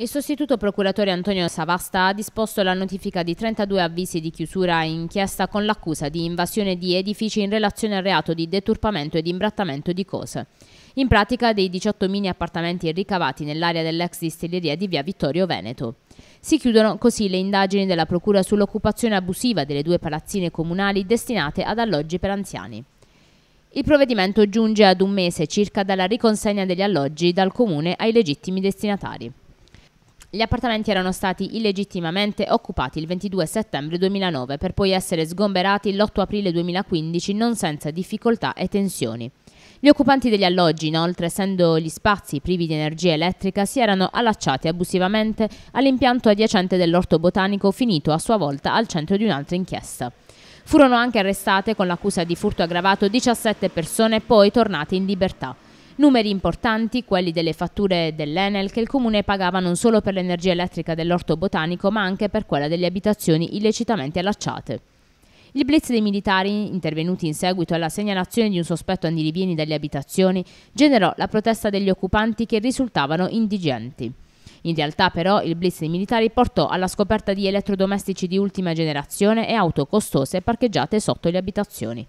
Il sostituto procuratore Antonio Savasta ha disposto la notifica di 32 avvisi di chiusura e inchiesta con l'accusa di invasione di edifici in relazione al reato di deturpamento ed imbrattamento di cose. In pratica dei 18 mini appartamenti ricavati nell'area dell'ex distilleria di via Vittorio Veneto. Si chiudono così le indagini della Procura sull'occupazione abusiva delle due palazzine comunali destinate ad alloggi per anziani. Il provvedimento giunge ad un mese circa dalla riconsegna degli alloggi dal Comune ai legittimi destinatari. Gli appartamenti erano stati illegittimamente occupati il 22 settembre 2009 per poi essere sgomberati l'8 aprile 2015 non senza difficoltà e tensioni. Gli occupanti degli alloggi, inoltre, essendo gli spazi privi di energia elettrica, si erano allacciati abusivamente all'impianto adiacente dell'orto botanico, finito a sua volta al centro di un'altra inchiesta. Furono anche arrestate con l'accusa di furto aggravato 17 persone poi tornate in libertà. Numeri importanti, quelli delle fatture dell'Enel che il Comune pagava non solo per l'energia elettrica dell'orto botanico ma anche per quella delle abitazioni illecitamente allacciate. Il blitz dei militari, intervenuti in seguito alla segnalazione di un sospetto andirivieni dalle abitazioni, generò la protesta degli occupanti che risultavano indigenti. In realtà però il blitz dei militari portò alla scoperta di elettrodomestici di ultima generazione e auto costose parcheggiate sotto le abitazioni.